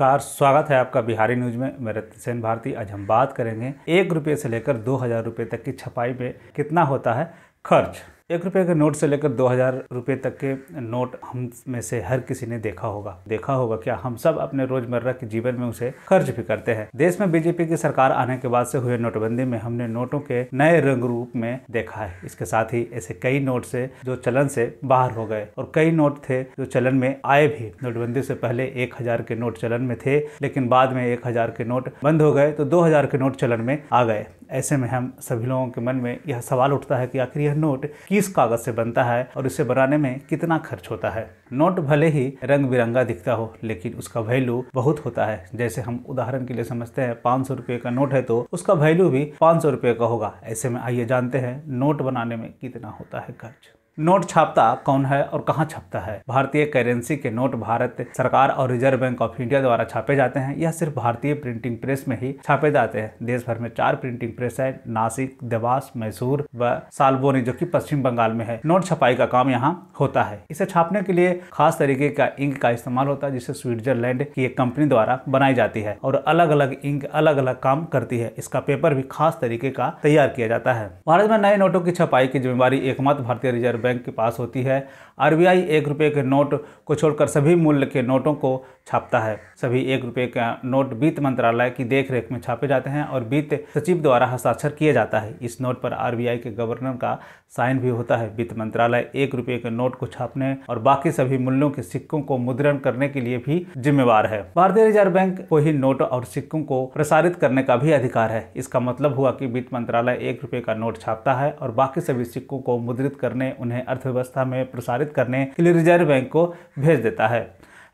नमस्कार स्वागत है आपका बिहारी न्यूज में मैं रत्नसेन भारती आज हम बात करेंगे एक रुपये से लेकर दो हज़ार रुपये तक की छपाई में कितना होता है खर्च एक रुपये के नोट से लेकर दो हज़ार रुपये तक के नोट हम में से हर किसी ने देखा होगा देखा होगा क्या हम सब अपने रोजमर्रा के जीवन में उसे खर्च भी करते हैं देश में बीजेपी की सरकार आने के बाद से हुए नोटबंदी में हमने नोटों के नए रंग रूप में देखा है इसके साथ ही ऐसे कई नोट से जो चलन से बाहर हो गए और कई नोट थे जो चलन में आए भी नोटबंदी से पहले एक हजार के नोट चलन में थे लेकिन बाद में एक हजार के नोट बंद हो गए तो दो हजार के नोट चलन में आ गए ऐसे में हम सभी लोगों के मन में यह सवाल उठता है कि आखिर यह नोट किस कागज़ से बनता है और इसे बनाने में कितना खर्च होता है नोट भले ही रंग बिरंगा दिखता हो लेकिन उसका वैल्यू बहुत होता है जैसे हम उदाहरण के लिए समझते हैं पाँच सौ रुपये का नोट है तो उसका वैल्यू भी पाँच सौ रुपये का होगा ऐसे में आइए जानते हैं नोट बनाने में कितना होता है खर्च नोट छापता कौन है और कहाँ छपता है भारतीय करेंसी के नोट भारत सरकार और रिजर्व बैंक ऑफ इंडिया द्वारा छापे जाते हैं यह सिर्फ भारतीय प्रिंटिंग प्रेस में ही छापे जाते हैं देश भर में चार प्रिंटिंग प्रेस है नासिक देवास मैसूर व सालबोनी जो की पश्चिम बंगाल में है नोट छपाई का काम यहाँ होता है इसे छापने के लिए खास तरीके का इंक का इस्तेमाल होता है जिसे स्विट्जरलैंड की एक कंपनी द्वारा बनाई जाती है और अलग अलग इंक अलग अलग काम करती है इसका पेपर भी खास तरीके का तैयार किया जाता है भारत में नए नोटों की छपाई की जिम्मेवारी एकमात्र भारतीय रिजर्व बैंक के पास होती है आरबीआई एक रुपये के नोट को छोड़कर सभी मूल्य के नोटों को छापता है सभी एक रुपये का नोट वित्त मंत्रालय की देखरेख में छापे जाते हैं और वित्त सचिव द्वारा हस्ताक्षर किया जाता है इस नोट पर आरबीआई के गवर्नर का साइन भी होता है वित्त मंत्रालय एक रुपये के नोट को छापने और बाकी सभी मूल्यों के सिक्कों को मुद्रण करने के लिए भी जिम्मेवार है भारतीय रिजर्व बैंक को ही नोट और सिक्कों को प्रसारित करने का भी अधिकार है इसका मतलब हुआ कि वित्त मंत्रालय एक रुपये का नोट छापता है और बाकी सभी सिक्कों को मुद्रित करने उन्हें अर्थव्यवस्था में प्रसारित करने के लिए रिजर्व बैंक को भेज देता है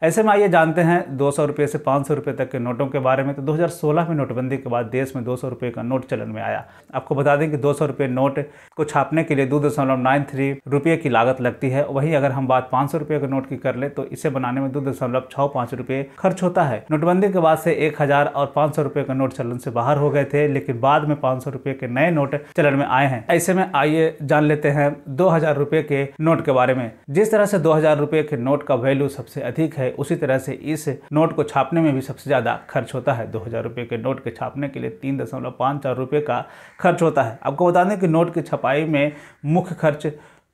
ऐसे में आइए जानते हैं दो सौ रुपये से पाँच सौ रुपये तक के नोटों के बारे में तो 2016 में नोटबंदी के बाद देश में दो सौ रुपये का नोट चलन में आया आपको बता दें कि दो सौ रुपये नोट को छापने के लिए दो दशमलव नाइन थ्री रुपये की लागत लगती है वहीं अगर हम बात पाँच सौ रुपये के नोट की कर ले तो इसे बनाने में दो दशमलव छः पाँच रुपये खर्च होता है नोटबंदी के बाद से एक हज़ार और पाँच सौ रुपये का नोट चलन से बाहर हो गए थे लेकिन बाद में पाँच सौ रुपये के नए नोट चलन में आए हैं ऐसे में आइए जान लेते हैं दो हजार रुपये के नोट के बारे में जिस तरह से दो हजार रुपये के नोट का वैल्यू सबसे अधिक है उसी तरह से इस नोट को छापने में भी सबसे ज़्यादा खर्च होता है दो हज़ार रुपए के नोट के छापने के लिए तीन दशमलव पाँच चार रुपए का खर्च होता है आपको बता दें कि नोट की छपाई में मुख्य खर्च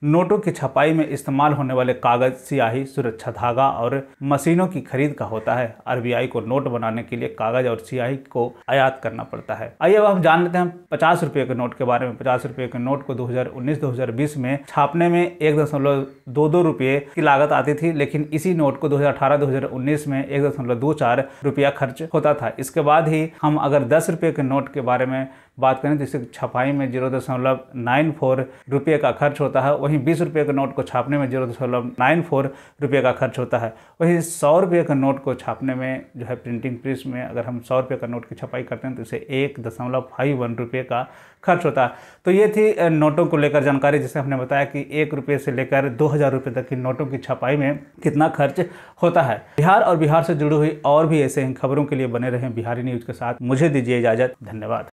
नोटों की छपाई में इस्तेमाल होने वाले कागज स्याही सुरक्षा धागा और मशीनों की खरीद का होता है आरबीआई को नोट बनाने के लिए कागज और स्याही को आयात करना पड़ता है आइए अब हम जान लेते हैं पचास रुपये के नोट के बारे में पचास रुपये के नोट को 2019-2020 में छापने में एक दशमलव दो दो रुपये की लागत आती थी लेकिन इसी नोट को 2018-2019 में एक दशमलव दो चार रुपया खर्च होता था इसके बाद ही हम अगर दस रुपये के नोट के बारे में बात करें तो इसकी छपाई में जीरो दशमलव नाइन फोर रुपये का खर्च होता है वहीं बीस रुपये के नोट को छापने में जीरो दशमलव नाइन फोर रुपये का खर्च होता है वहीं सौ रुपये का नोट को छापने में जो है प्रिंटिंग प्रेस में अगर हम सौ रुपये का नोट की छपाई करते हैं तो इसे एक दशमलव फाइव वन रुपये का खर्च होता है तो ये थी नोटों को लेकर जानकारी जिसे हमने बताया कि एक रुपये से लेकर दो हज़ार रुपये तक की नोटों की छपाई में कितना खर्च होता है बिहार और बिहार से जुड़ी हुई और भी ऐसे खबरों के लिए बने रहें बिहारी न्यूज़ के साथ मुझे दीजिए इजाज़त धन्यवाद